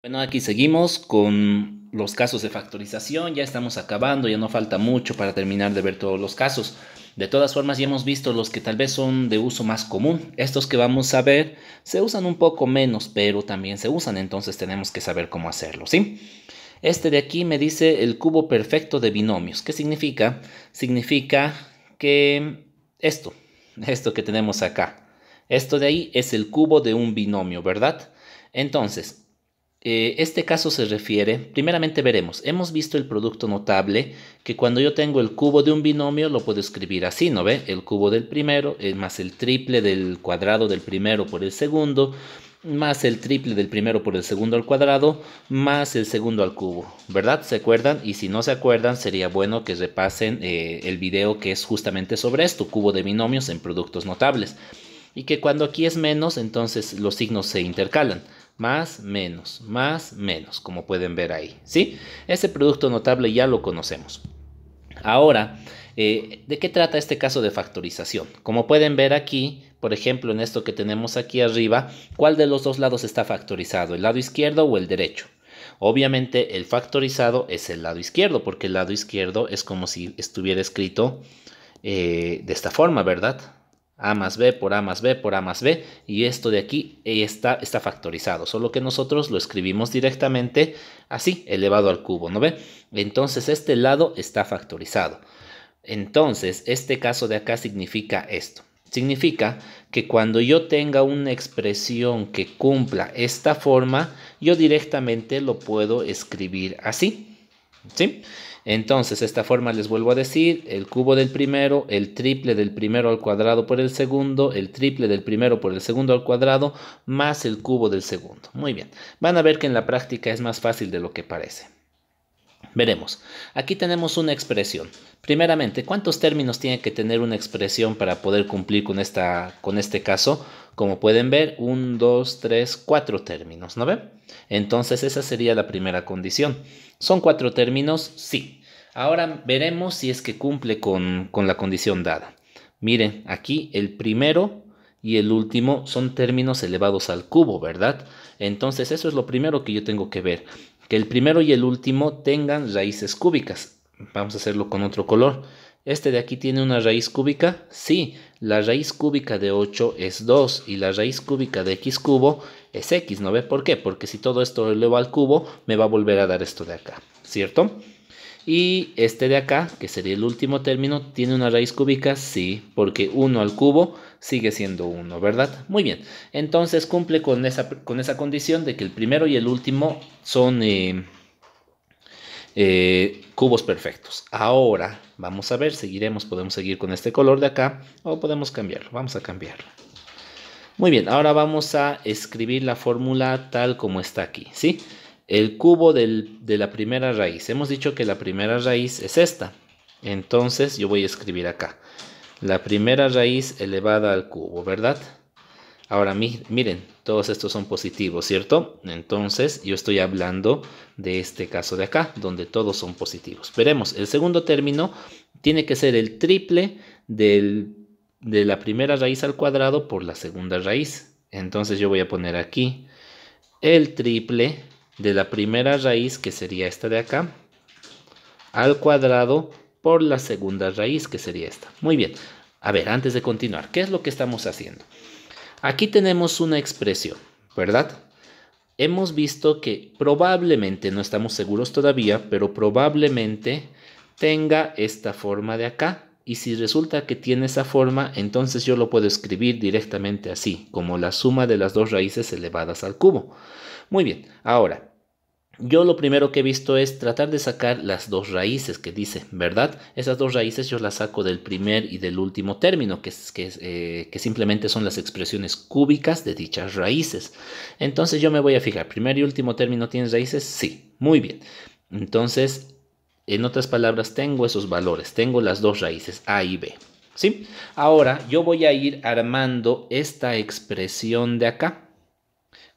Bueno, aquí seguimos con los casos de factorización, ya estamos acabando, ya no falta mucho para terminar de ver todos los casos. De todas formas, ya hemos visto los que tal vez son de uso más común. Estos que vamos a ver se usan un poco menos, pero también se usan, entonces tenemos que saber cómo hacerlo, ¿sí? Este de aquí me dice el cubo perfecto de binomios. ¿Qué significa? Significa que esto, esto que tenemos acá, esto de ahí es el cubo de un binomio, ¿verdad? Entonces, eh, este caso se refiere, primeramente veremos, hemos visto el producto notable, que cuando yo tengo el cubo de un binomio lo puedo escribir así, ¿no ve? El cubo del primero eh, más el triple del cuadrado del primero por el segundo, más el triple del primero por el segundo al cuadrado, más el segundo al cubo, ¿verdad? ¿Se acuerdan? Y si no se acuerdan, sería bueno que repasen eh, el video que es justamente sobre esto, cubo de binomios en productos notables. Y que cuando aquí es menos, entonces los signos se intercalan más, menos, más, menos, como pueden ver ahí, ¿sí? Ese producto notable ya lo conocemos. Ahora, eh, ¿de qué trata este caso de factorización? Como pueden ver aquí, por ejemplo, en esto que tenemos aquí arriba, ¿cuál de los dos lados está factorizado? ¿El lado izquierdo o el derecho? Obviamente el factorizado es el lado izquierdo, porque el lado izquierdo es como si estuviera escrito eh, de esta forma, ¿verdad? A más B por A más B por A más B y esto de aquí está, está factorizado, solo que nosotros lo escribimos directamente así, elevado al cubo, ¿no ve? Entonces este lado está factorizado. Entonces este caso de acá significa esto. Significa que cuando yo tenga una expresión que cumpla esta forma, yo directamente lo puedo escribir así. ¿Sí? Entonces, esta forma les vuelvo a decir, el cubo del primero, el triple del primero al cuadrado por el segundo, el triple del primero por el segundo al cuadrado, más el cubo del segundo. Muy bien, van a ver que en la práctica es más fácil de lo que parece. Veremos, aquí tenemos una expresión. Primeramente, ¿cuántos términos tiene que tener una expresión para poder cumplir con, esta, con este caso? Como pueden ver, 1, 2, 3, 4 términos, ¿no ven? Entonces esa sería la primera condición. ¿Son cuatro términos? Sí. Ahora veremos si es que cumple con, con la condición dada. Miren, aquí el primero y el último son términos elevados al cubo, ¿verdad? Entonces eso es lo primero que yo tengo que ver. Que el primero y el último tengan raíces cúbicas vamos a hacerlo con otro color. Este de aquí tiene una raíz cúbica. Sí, la raíz cúbica de 8 es 2 y la raíz cúbica de x cubo es x, ¿no ve? ¿Por qué? Porque si todo esto lo elevo al cubo, me va a volver a dar esto de acá, ¿cierto? Y este de acá, que sería el último término, tiene una raíz cúbica, sí, porque 1 al cubo sigue siendo 1, ¿verdad? Muy bien, entonces cumple con esa, con esa condición de que el primero y el último son... Eh, eh, cubos perfectos. Ahora vamos a ver, seguiremos, podemos seguir con este color de acá o podemos cambiarlo. Vamos a cambiarlo. Muy bien, ahora vamos a escribir la fórmula tal como está aquí, ¿sí? El cubo de la primera raíz. Hemos dicho que la primera raíz es esta. Entonces yo voy a escribir acá. La primera raíz elevada al cubo, ¿verdad? Ahora miren, todos estos son positivos, ¿cierto? Entonces yo estoy hablando de este caso de acá, donde todos son positivos. Veremos, el segundo término tiene que ser el triple de la primera raíz al cuadrado por la segunda raíz. Entonces yo voy a poner aquí el triple de la primera raíz, que sería esta de acá, al cuadrado por la segunda raíz, que sería esta. Muy bien. A ver, antes de continuar, ¿qué es lo que estamos haciendo? Aquí tenemos una expresión, ¿verdad? Hemos visto que probablemente, no estamos seguros todavía, pero probablemente tenga esta forma de acá. Y si resulta que tiene esa forma, entonces yo lo puedo escribir directamente así, como la suma de las dos raíces elevadas al cubo. Muy bien, ahora, yo lo primero que he visto es tratar de sacar las dos raíces que dice, ¿verdad? Esas dos raíces yo las saco del primer y del último término, que, eh, simplemente son las expresiones cúbicas de dichas raíces. Entonces yo me voy a fijar, primer y último término tienes raíces, sí, muy bien. Entonces, en otras palabras, tengo esos valores, tengo las dos raíces, A y B. ¿Sí? Ahora yo voy a ir armando esta expresión de acá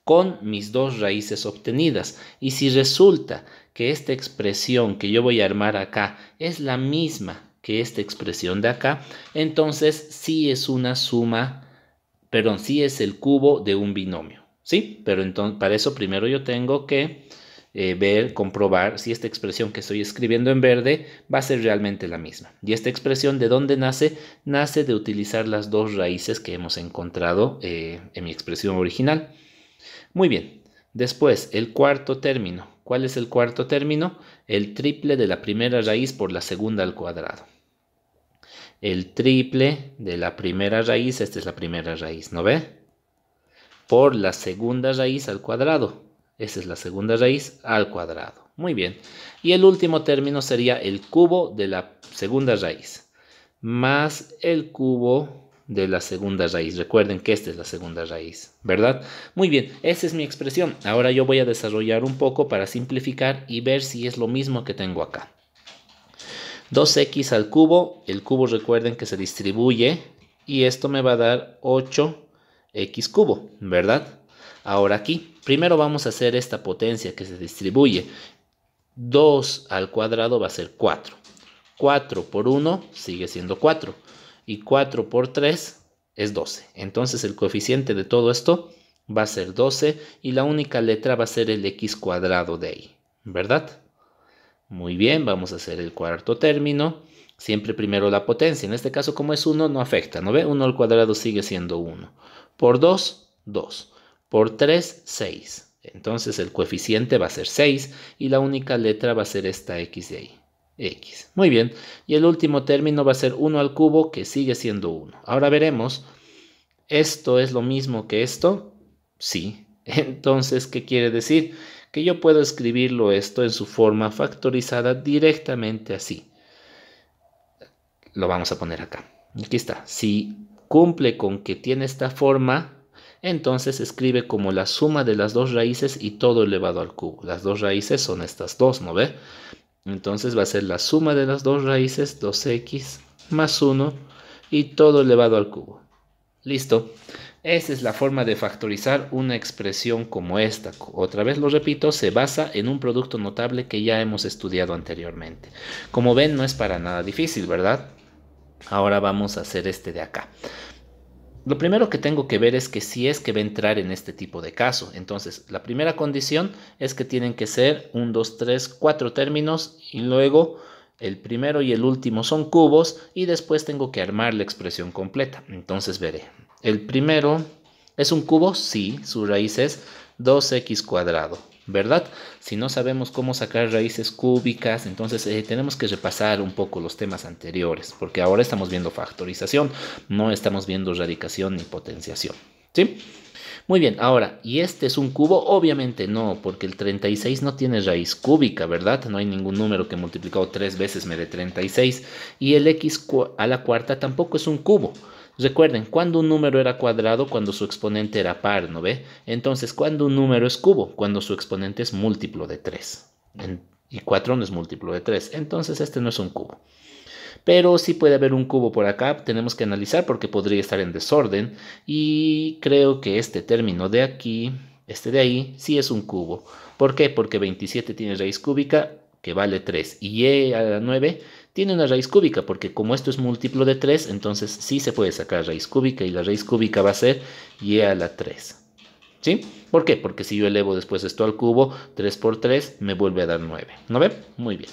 con mis dos raíces obtenidas. Y si resulta que esta expresión que yo voy a armar acá es la misma que esta expresión de acá, entonces sí es una suma, perdón, sí es el cubo de un binomio. ¿Sí? Pero entonces, para eso primero yo tengo que eh, ver, comprobar si esta expresión que estoy escribiendo en verde va a ser realmente la misma. Y esta expresión de dónde nace, nace de utilizar las dos raíces que hemos encontrado eh, en mi expresión original. Muy bien, después el cuarto término. ¿Cuál es el cuarto término? El triple de la primera raíz por la segunda al cuadrado. El triple de la primera raíz, esta es la primera raíz, ¿no ve? Por la segunda raíz al cuadrado. Esta es la segunda raíz al cuadrado. Muy bien. Y el último término sería el cubo de la segunda raíz. Más el cubo de la segunda raíz. Recuerden que esta es la segunda raíz, ¿verdad? Muy bien, esa es mi expresión. Ahora yo voy a desarrollar un poco para simplificar y ver si es lo mismo que tengo acá. 2x al cubo, el cubo recuerden que se distribuye y esto me va a dar 8x cubo, ¿verdad? Ahora aquí, primero vamos a hacer esta potencia que se distribuye. 2 al cuadrado va a ser 4. 4 por 1 sigue siendo 4 y 4 por 3 es 12. Entonces el coeficiente de todo esto va a ser 12 y la única letra va a ser el x cuadrado de ahí, ¿verdad? Muy bien, vamos a hacer el cuarto término. Siempre primero la potencia. En este caso, como es 1, no afecta, ¿no ve? 1 al cuadrado sigue siendo 1. Por 2, 2. Por 3, 6. Entonces el coeficiente va a ser 6 y la única letra va a ser esta x de ahí. Muy bien, y el último término va a ser 1 al cubo, que sigue siendo 1. Ahora veremos, ¿esto es lo mismo que esto? Sí. Entonces, ¿qué quiere decir? Que yo puedo escribirlo esto en su forma factorizada directamente así. Lo vamos a poner acá. Aquí está. Si cumple con que tiene esta forma, entonces escribe como la suma de las dos raíces y todo elevado al cubo. Las dos raíces son estas dos, ¿no ve? Entonces va a ser la suma de las dos raíces, 2x más 1 y todo elevado al cubo. Listo. Esa es la forma de factorizar una expresión como esta. Otra vez lo repito, se basa en un producto notable que ya hemos estudiado anteriormente. Como ven, no es para nada difícil, ¿verdad? Ahora vamos a hacer este de acá. Lo primero que tengo que ver es que si es que va a entrar en este tipo de caso. Entonces, la primera condición es que tienen que ser 1, 2, 3, 4 términos y luego el primero y el último son cubos y después tengo que armar la expresión completa. Entonces veré. El primero es un cubo, sí, su raíz es 2x cuadrado. ¿verdad? Si no sabemos cómo sacar raíces cúbicas, entonces eh, tenemos que repasar un poco los temas anteriores, porque ahora estamos viendo factorización, no estamos viendo radicación ni potenciación, ¿sí? Muy bien, ahora, ¿y este es un cubo? Obviamente no, porque el 36 no tiene raíz cúbica, ¿verdad? No hay ningún número que multiplicado tres veces me dé 36. Y el x a la cuarta tampoco es un cubo. Recuerden, cuando un número era cuadrado, cuando su exponente era par, ¿no ve? Entonces, cuando un número es cubo, cuando su exponente es múltiplo de 3. y 4 no es múltiplo de 3. Entonces, este no es un cubo. Pero sí puede haber un cubo por acá, tenemos que analizar porque podría estar en desorden. Y creo que este término de aquí, este de ahí, sí es un cubo. ¿Por qué? Porque 27 tiene raíz cúbica que vale 3 y e a la 9 tiene una raíz cúbica, porque como esto es múltiplo de 3, entonces sí se puede sacar raíz cúbica y la raíz cúbica va a ser y a la 3. ¿Sí? ¿Por qué? Porque si yo elevo después esto al cubo, 3 por 3 me vuelve a dar 9. ¿No ven? Muy bien.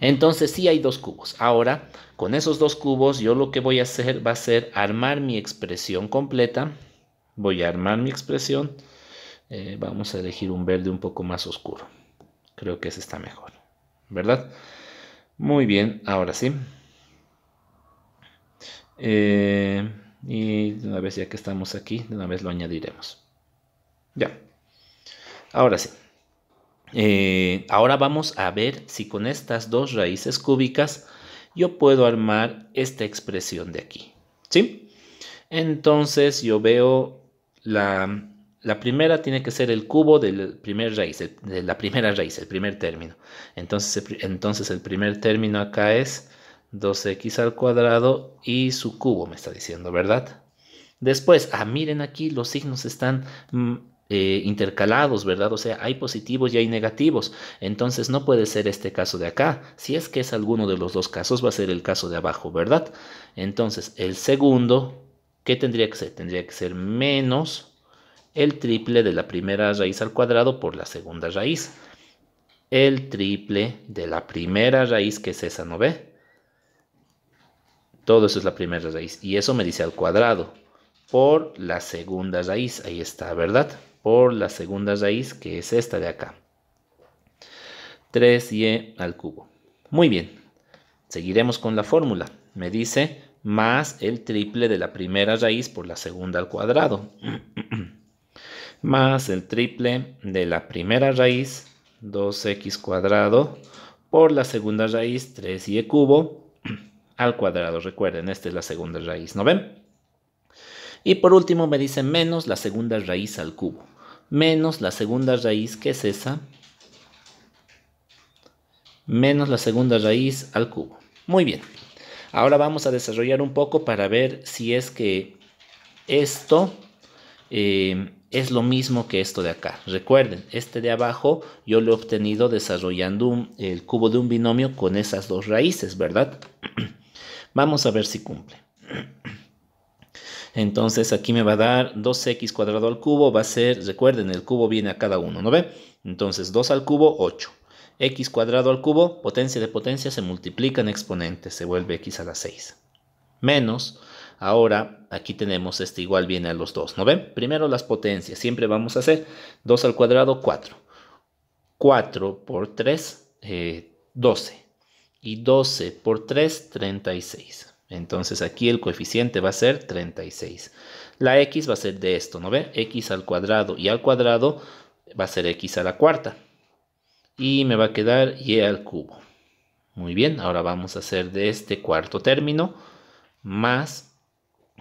Entonces sí hay dos cubos. Ahora, con esos dos cubos, yo lo que voy a hacer va a ser armar mi expresión completa. Voy a armar mi expresión. Eh, vamos a elegir un verde un poco más oscuro. Creo que ese está mejor, ¿verdad? Muy bien, ahora sí. Eh, y de una vez ya que estamos aquí, de una vez lo añadiremos. Ya. Ahora sí. Eh, ahora vamos a ver si con estas dos raíces cúbicas yo puedo armar esta expresión de aquí. ¿Sí? Entonces yo veo la la primera tiene que ser el cubo del primer raíz, de la primera raíz, el primer término. Entonces, entonces el primer término acá es 2x al cuadrado y su cubo, me está diciendo, ¿verdad? Después, ah, miren aquí, los signos están mm, eh, intercalados, ¿verdad? O sea, hay positivos y hay negativos. Entonces no puede ser este caso de acá. Si es que es alguno de los dos casos, va a ser el caso de abajo, ¿verdad? Entonces, el segundo, ¿qué tendría que ser? Tendría que ser menos el triple de la primera raíz al cuadrado por la segunda raíz. El triple de la primera raíz, que es esa, ¿no ve? Todo eso es la primera raíz. Y eso me dice al cuadrado por la segunda raíz. Ahí está, ¿verdad? Por la segunda raíz, que es esta de acá. 3y e al cubo. Muy bien. Seguiremos con la fórmula. Me dice más el triple de la primera raíz por la segunda al cuadrado. más el triple de la primera raíz 2x cuadrado por la segunda raíz 3y e cubo al cuadrado. Recuerden, esta es la segunda raíz, ¿no ven? Y por último me dice menos la segunda raíz al cubo. Menos la segunda raíz, que es esa? Menos la segunda raíz al cubo. Muy bien. Ahora vamos a desarrollar un poco para ver si es que esto... Eh, es lo mismo que esto de acá. Recuerden, este de abajo yo lo he obtenido desarrollando el cubo de un binomio con esas dos raíces, ¿verdad? Vamos a ver si cumple. Entonces aquí me va a dar 2x cuadrado al cubo, va a ser, recuerden, el cubo viene a cada uno, ¿no ve? Entonces 2 al cubo, 8. x cuadrado al cubo, potencia de potencia se multiplica en exponentes, se vuelve x a la 6. Menos Ahora, aquí tenemos este igual viene a los 2, ¿no ven? Primero las potencias, siempre vamos a hacer 2 al cuadrado, 4. 4 por 3, 12. Eh, y 12 por 3, 36. Entonces aquí el coeficiente va a ser 36. La x va a ser de esto, ¿no ven? x al cuadrado y al cuadrado va a ser x a la cuarta. Y me va a quedar y al cubo. Muy bien, ahora vamos a hacer de este cuarto término más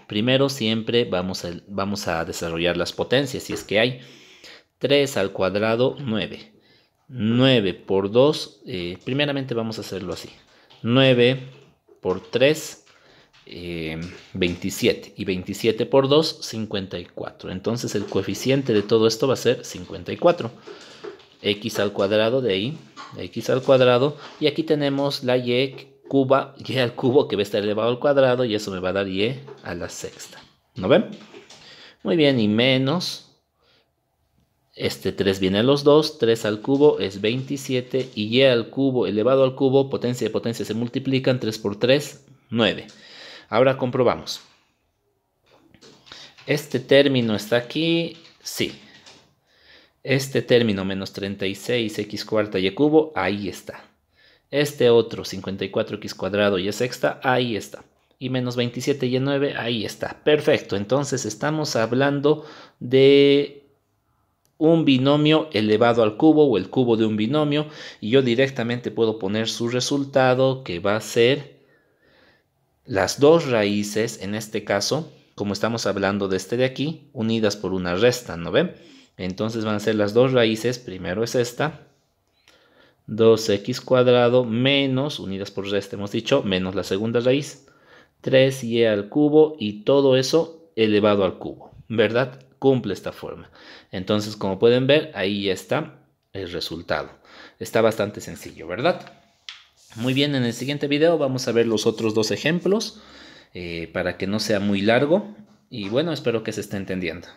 Primero siempre vamos a, vamos a desarrollar las potencias, si es que hay 3 al cuadrado 9. 9 por 2, eh, primeramente vamos a hacerlo así. 9 por 3, 27. Eh, y 27 por 2, 54. Entonces el coeficiente de todo esto va a ser 54. X al cuadrado de ahí, X al cuadrado. Y aquí tenemos la Y cuba y al cubo que va a estar elevado al cuadrado y eso me va a dar y eh, a la sexta. ¿No ven? Muy bien, y menos. Este 3 viene a los 2, 3 al cubo es 27 y y al cubo elevado al cubo, potencia y potencia se multiplican, 3 por 3, 9. Ahora comprobamos. Este término está aquí, sí. Este término menos 36x cuarta y e cubo, ahí está. Este otro 54x cuadrado y es sexta, ahí está. Y menos 27 y 9, ahí está. Perfecto, entonces estamos hablando de un binomio elevado al cubo o el cubo de un binomio. Y yo directamente puedo poner su resultado que va a ser las dos raíces, en este caso, como estamos hablando de este de aquí, unidas por una resta, ¿no ven? Entonces van a ser las dos raíces, primero es esta 2x cuadrado menos, unidas por resta hemos dicho, menos la segunda raíz, 3y e al cubo y todo eso elevado al cubo, ¿verdad? Cumple esta forma. Entonces, como pueden ver, ahí ya está el resultado. Está bastante sencillo, ¿verdad? Muy bien, en el siguiente video vamos a ver los otros dos ejemplos eh, para que no sea muy largo. Y bueno, espero que se esté entendiendo.